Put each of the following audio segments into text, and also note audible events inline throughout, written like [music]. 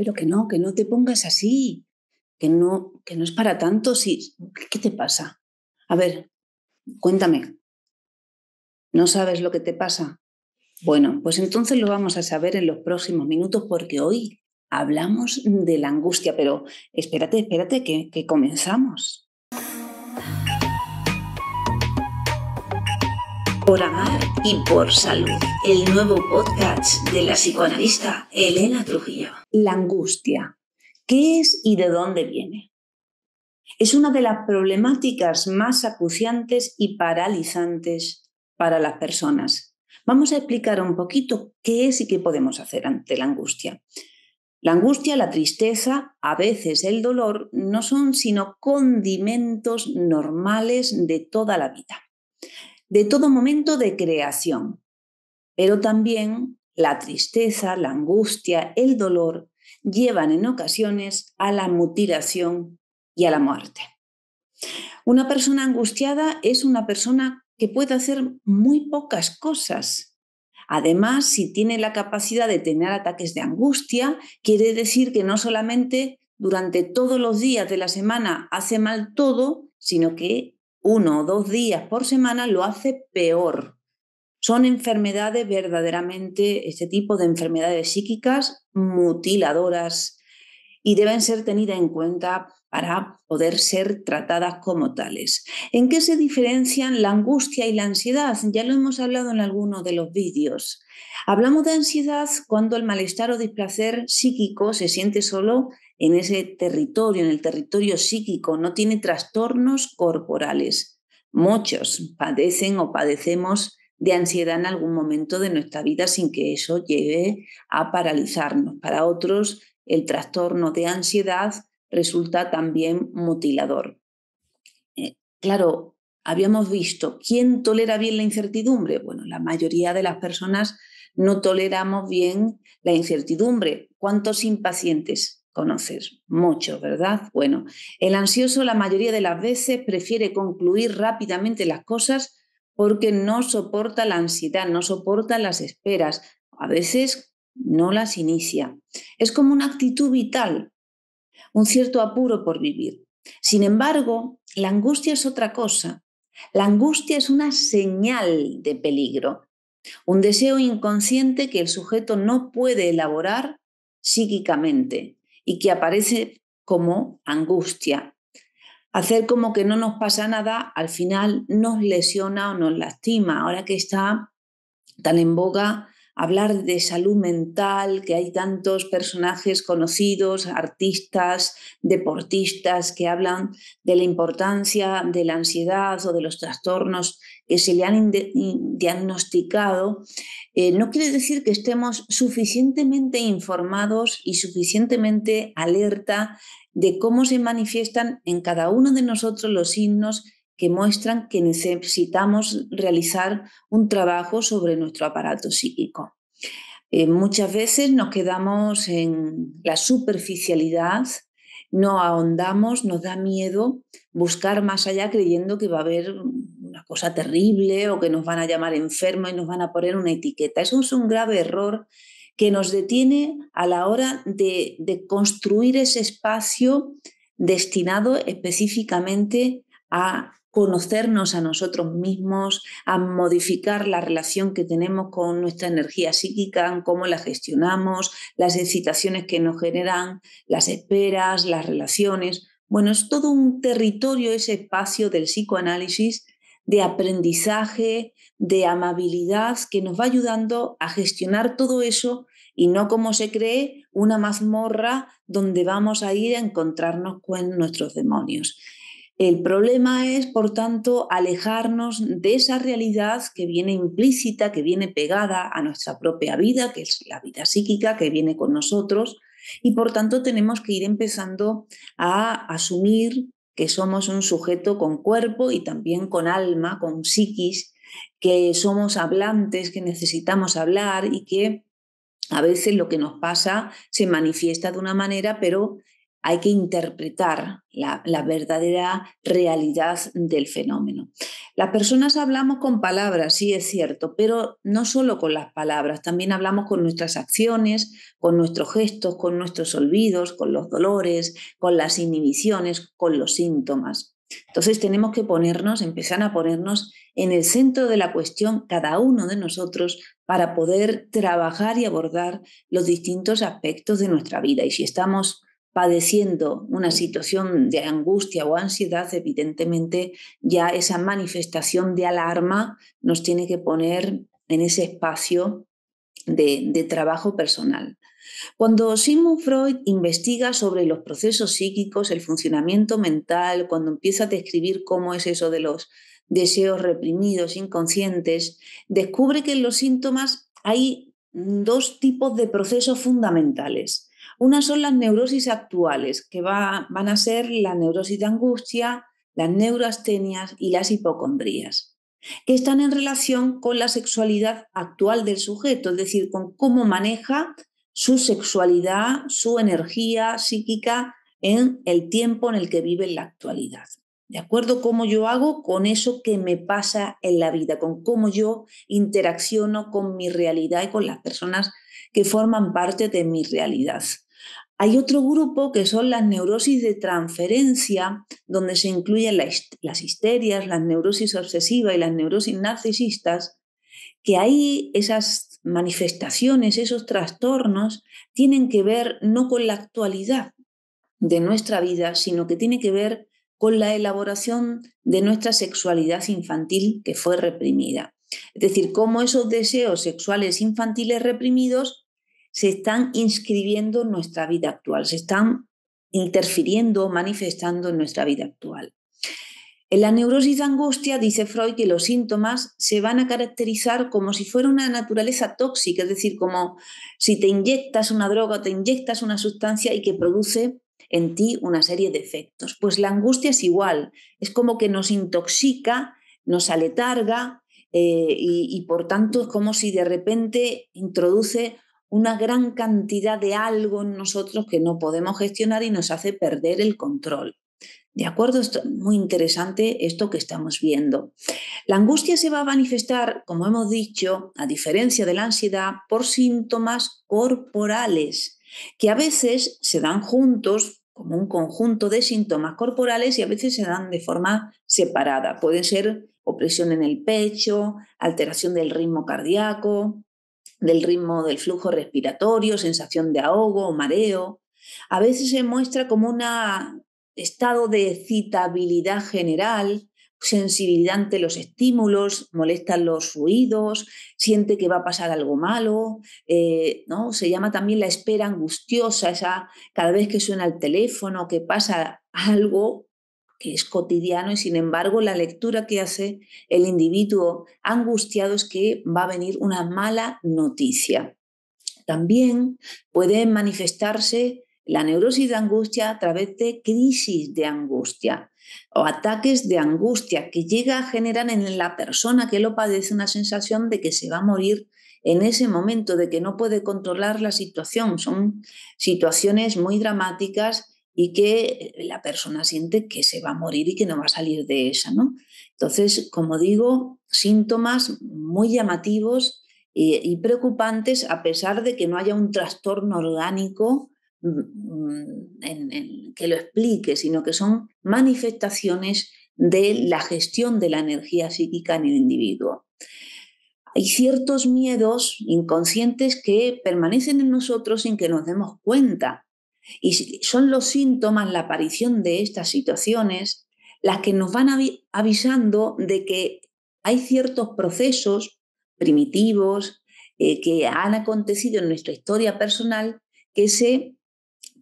pero que no, que no te pongas así, que no, que no es para tanto. ¿Qué te pasa? A ver, cuéntame. ¿No sabes lo que te pasa? Bueno, pues entonces lo vamos a saber en los próximos minutos porque hoy hablamos de la angustia, pero espérate, espérate, que, que comenzamos. Por y por salud, el nuevo podcast de la psicoanalista Elena Trujillo. La angustia. ¿Qué es y de dónde viene? Es una de las problemáticas más acuciantes y paralizantes para las personas. Vamos a explicar un poquito qué es y qué podemos hacer ante la angustia. La angustia, la tristeza, a veces el dolor, no son sino condimentos normales de toda la vida de todo momento de creación, pero también la tristeza, la angustia, el dolor llevan en ocasiones a la mutilación y a la muerte. Una persona angustiada es una persona que puede hacer muy pocas cosas. Además, si tiene la capacidad de tener ataques de angustia, quiere decir que no solamente durante todos los días de la semana hace mal todo, sino que uno o dos días por semana lo hace peor. Son enfermedades verdaderamente, este tipo de enfermedades psíquicas mutiladoras y deben ser tenidas en cuenta para poder ser tratadas como tales. ¿En qué se diferencian la angustia y la ansiedad? Ya lo hemos hablado en algunos de los vídeos. Hablamos de ansiedad cuando el malestar o displacer psíquico se siente solo en ese territorio, en el territorio psíquico, no tiene trastornos corporales. Muchos padecen o padecemos de ansiedad en algún momento de nuestra vida sin que eso lleve a paralizarnos. Para otros, el trastorno de ansiedad resulta también mutilador. Eh, claro, habíamos visto, ¿quién tolera bien la incertidumbre? Bueno, la mayoría de las personas no toleramos bien la incertidumbre. ¿Cuántos impacientes conoces mucho, ¿verdad? Bueno, el ansioso la mayoría de las veces prefiere concluir rápidamente las cosas porque no soporta la ansiedad, no soporta las esperas, a veces no las inicia. Es como una actitud vital, un cierto apuro por vivir. Sin embargo, la angustia es otra cosa. La angustia es una señal de peligro, un deseo inconsciente que el sujeto no puede elaborar psíquicamente, y que aparece como angustia. Hacer como que no nos pasa nada al final nos lesiona o nos lastima. Ahora que está tan en boga hablar de salud mental, que hay tantos personajes conocidos, artistas, deportistas, que hablan de la importancia de la ansiedad o de los trastornos que se le han diagnosticado, eh, no quiere decir que estemos suficientemente informados y suficientemente alerta de cómo se manifiestan en cada uno de nosotros los signos que muestran que necesitamos realizar un trabajo sobre nuestro aparato psíquico. Eh, muchas veces nos quedamos en la superficialidad, no ahondamos, nos da miedo buscar más allá creyendo que va a haber una cosa terrible o que nos van a llamar enfermos y nos van a poner una etiqueta. Eso es un grave error que nos detiene a la hora de construir ese espacio destinado específicamente a conocernos a nosotros mismos, a modificar la relación que tenemos con nuestra energía psíquica, cómo la gestionamos, las excitaciones que nos generan, las esperas, las relaciones. Bueno, es todo un territorio, ese espacio del psicoanálisis de aprendizaje, de amabilidad, que nos va ayudando a gestionar todo eso y no como se cree una mazmorra donde vamos a ir a encontrarnos con nuestros demonios. El problema es, por tanto, alejarnos de esa realidad que viene implícita, que viene pegada a nuestra propia vida, que es la vida psíquica que viene con nosotros, y por tanto tenemos que ir empezando a asumir que somos un sujeto con cuerpo y también con alma, con psiquis, que somos hablantes, que necesitamos hablar y que a veces lo que nos pasa se manifiesta de una manera, pero hay que interpretar la, verdadera realidad del fenómeno. Las personas hablamos con palabras, sí es cierto, pero no solo con las palabras, también hablamos con nuestras acciones, con nuestros gestos, con nuestros olvidos, con los dolores, con las inhibiciones, con los síntomas. Entonces tenemos que ponernos, empezar a ponernos en el centro de la cuestión cada uno de nosotros para poder trabajar y abordar los distintos aspectos de nuestra vida. Y si estamos padeciendo una situación de angustia o ansiedad, evidentemente ya esa manifestación de alarma nos tiene que poner en ese espacio de, trabajo personal. Cuando Sigmund Freud investiga sobre los procesos psíquicos, el funcionamiento mental, cuando empieza a describir cómo es eso de los deseos reprimidos, inconscientes, descubre que en los síntomas hay dos tipos de procesos fundamentales. Unas son las neurosis actuales, que van a ser la neurosis de angustia, las neuroastenias y las hipocondrías, que están en relación con la sexualidad actual del sujeto, es decir, con cómo maneja su sexualidad, su energía psíquica en el tiempo en el que vive en la actualidad. ¿De acuerdo? Cómo yo hago con eso que me pasa en la vida, con cómo yo interacciono con mi realidad y con las personas que forman parte de mi realidad. Hay otro grupo que son las neurosis de transferencia, donde se incluyen las histerias, las neurosis obsesivas y las neurosis narcisistas, que ahí esas manifestaciones, esos trastornos, tienen que ver no con la actualidad de nuestra vida, sino que tiene que ver con la elaboración de nuestra sexualidad infantil que fue reprimida. Es decir, cómo esos deseos sexuales infantiles reprimidos se están inscribiendo en nuestra vida actual, se están interfiriendo, manifestando en nuestra vida actual. En la neurosis de angustia dice Freud que los síntomas se van a caracterizar como si fuera una naturaleza tóxica, es decir, como si te inyectas una droga o te inyectas una sustancia y que produce en ti una serie de efectos. Pues la angustia es igual, es como que nos intoxica, nos aletarga eh, y por tanto es como si de repente introduce una gran cantidad de algo en nosotros que no podemos gestionar y nos hace perder el control. ¿De acuerdo? es muy interesante esto que estamos viendo. La angustia se va a manifestar, como hemos dicho, a diferencia de la ansiedad, por síntomas corporales, que a veces se dan juntos como un conjunto de síntomas corporales y a veces se dan de forma separada. Pueden ser opresión en el pecho, alteración del ritmo cardíaco, del ritmo del flujo respiratorio, sensación de ahogo o mareo. A veces se muestra como un estado de excitabilidad general, sensibilidad ante los estímulos, molestan los ruidos, siente que va a pasar algo malo, eh, ¿no? Se llama también la espera angustiosa, cada vez que suena el teléfono, que pasa [laughs] algo, que es cotidiano y sin embargo la lectura que hace el individuo angustiado es que va a venir una mala noticia. También puede manifestarse la neurosis de angustia a través de crisis de angustia o ataques de angustia que llega a generar en la persona que lo padece una sensación de que se va a morir en ese momento, de que no puede controlar la situación. Son situaciones muy dramáticas y que la persona siente que se va a morir y que no va a salir de esa, ¿no? Entonces, como digo, síntomas muy llamativos y, preocupantes a pesar de que no haya un trastorno orgánico mm, mm, que lo explique, sino que son manifestaciones de la gestión de la energía psíquica en el individuo. Hay ciertos miedos inconscientes que permanecen en nosotros sin que nos demos cuenta. Y son los síntomas, la aparición de estas situaciones, las que nos van avisando de que hay ciertos procesos primitivos eh, que han acontecido en nuestra historia personal que se,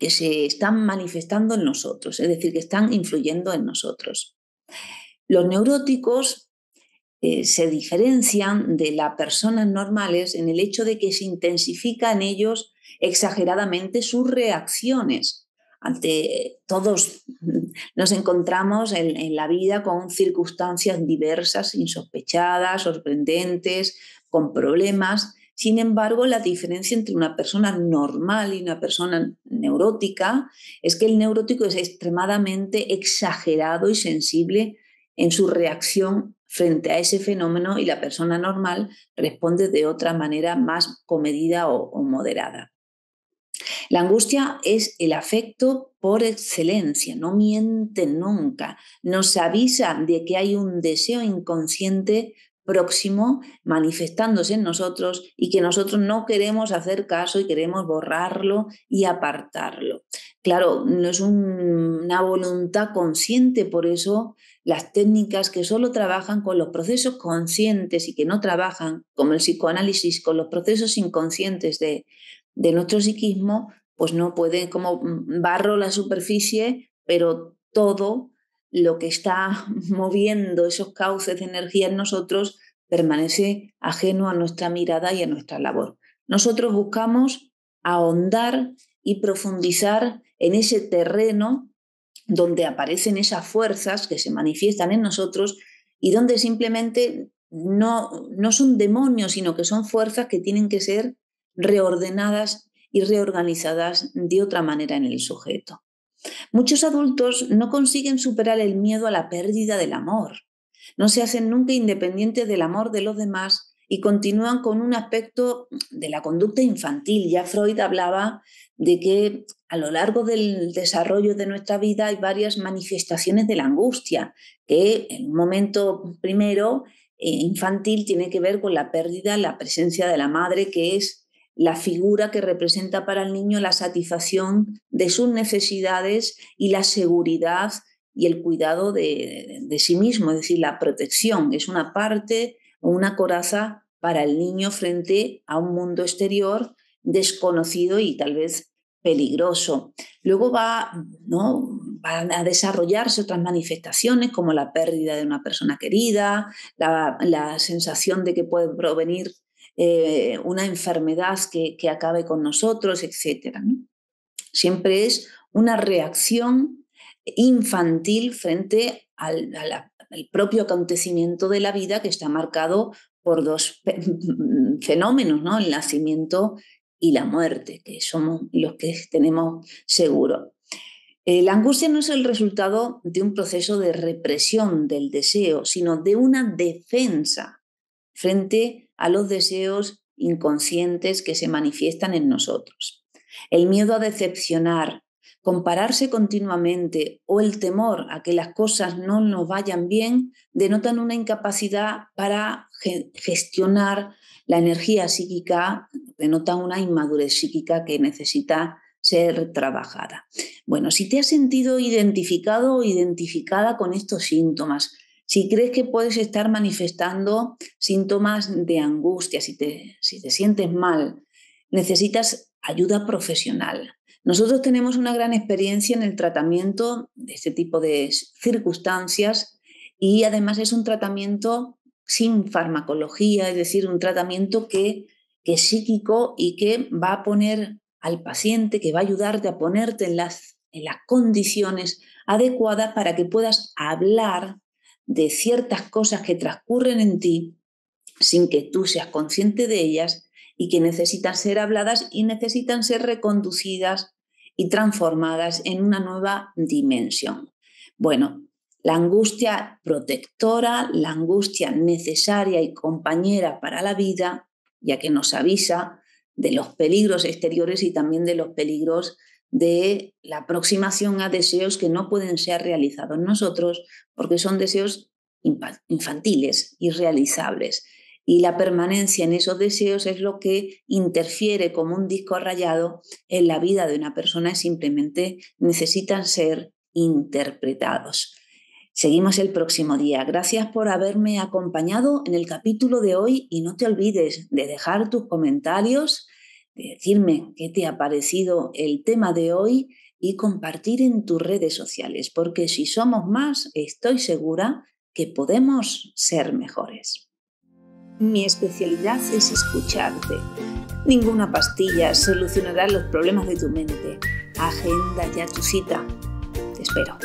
están manifestando en nosotros, es decir, que están influyendo en nosotros. Los neuróticos eh, se diferencian de las personas normales en el hecho de que se intensifican en ellos exageradamente sus reacciones. Ante todos nos encontramos en, la vida con circunstancias diversas, insospechadas, sorprendentes, con problemas. Sin embargo, la diferencia entre una persona normal y una persona neurótica es que el neurótico es extremadamente exagerado y sensible en su reacción frente a ese fenómeno y la persona normal responde de otra manera más comedida o moderada. La angustia es el afecto por excelencia, no miente nunca, nos avisa de que hay un deseo inconsciente próximo manifestándose en nosotros y que nosotros no queremos hacer caso y queremos borrarlo y apartarlo. Claro, no es una voluntad consciente, por eso las técnicas que solo trabajan con los procesos conscientes y que no trabajan, como el psicoanálisis, con los procesos inconscientes de, de nuestro psiquismo, pues no puede, como mm, barro la superficie, pero todo lo que está [laughs] moviendo esos cauces de energía en nosotros permanece ajeno a nuestra mirada y a nuestra labor. Nosotros buscamos ahondar y profundizar en ese terreno donde aparecen esas fuerzas que se manifiestan en nosotros y donde simplemente no, no son demonios, sino que son fuerzas que tienen que ser reordenadas y reorganizadas de otra manera en el sujeto. Muchos adultos no consiguen superar el miedo a la pérdida del amor, no se hacen nunca independientes del amor de los demás y continúan con un aspecto de la conducta infantil. Ya Freud hablaba de que a lo largo del desarrollo de nuestra vida hay varias manifestaciones de la angustia, que en un momento primero eh, infantil tiene que ver con la pérdida, la presencia de la madre, que es la figura que representa para el niño la satisfacción de sus necesidades y la seguridad y el cuidado de, de sí mismo, es decir, la protección. Es una parte, o una coraza para el niño frente a un mundo exterior desconocido y tal vez peligroso. Luego va, ¿no? van a desarrollarse otras manifestaciones como la pérdida de una persona querida, la, la sensación de que puede provenir eh, una enfermedad que, acabe con nosotros, etc. Siempre es una reacción infantil frente al, propio acontecimiento de la vida que está marcado por dos [laughs] fenómenos, ¿no? el nacimiento y la muerte, que somos los que tenemos seguro. Eh, la angustia no es el resultado de un proceso de represión del deseo, sino de una defensa frente a los deseos inconscientes que se manifiestan en nosotros. El miedo a decepcionar, compararse continuamente o el temor a que las cosas no nos vayan bien denotan una incapacidad para gestionar la energía psíquica, denotan una inmadurez psíquica que necesita ser trabajada. Bueno, si te has sentido identificado o identificada con estos síntomas, si crees que puedes estar manifestando síntomas de angustia, si te, te sientes mal, necesitas ayuda profesional. Nosotros tenemos una gran experiencia en el tratamiento de este tipo de circunstancias y además es un tratamiento sin farmacología, es decir, un tratamiento que, es psíquico y que va a poner al paciente, que va a ayudarte a ponerte en las, en las condiciones adecuadas para que puedas hablar de ciertas cosas que transcurren en ti sin que tú seas consciente de ellas y que necesitan ser habladas y necesitan ser reconducidas y transformadas en una nueva dimensión. Bueno, la angustia protectora, la angustia necesaria y compañera para la vida, ya que nos avisa de los peligros exteriores y también de los peligros de la aproximación a deseos que no pueden ser realizados nosotros porque son deseos infantiles, irrealizables. Y la permanencia en esos deseos es lo que interfiere como un disco rayado en la vida de una persona y simplemente necesitan ser interpretados. Seguimos el próximo día. Gracias por haberme acompañado en el capítulo de hoy y no te olvides de dejar tus comentarios de decirme qué te ha parecido el tema de hoy y compartir en tus redes sociales, porque si somos más, estoy segura que podemos ser mejores. Mi especialidad es escucharte. Ninguna pastilla solucionará los problemas de tu mente. Agenda ya tu cita. Te espero.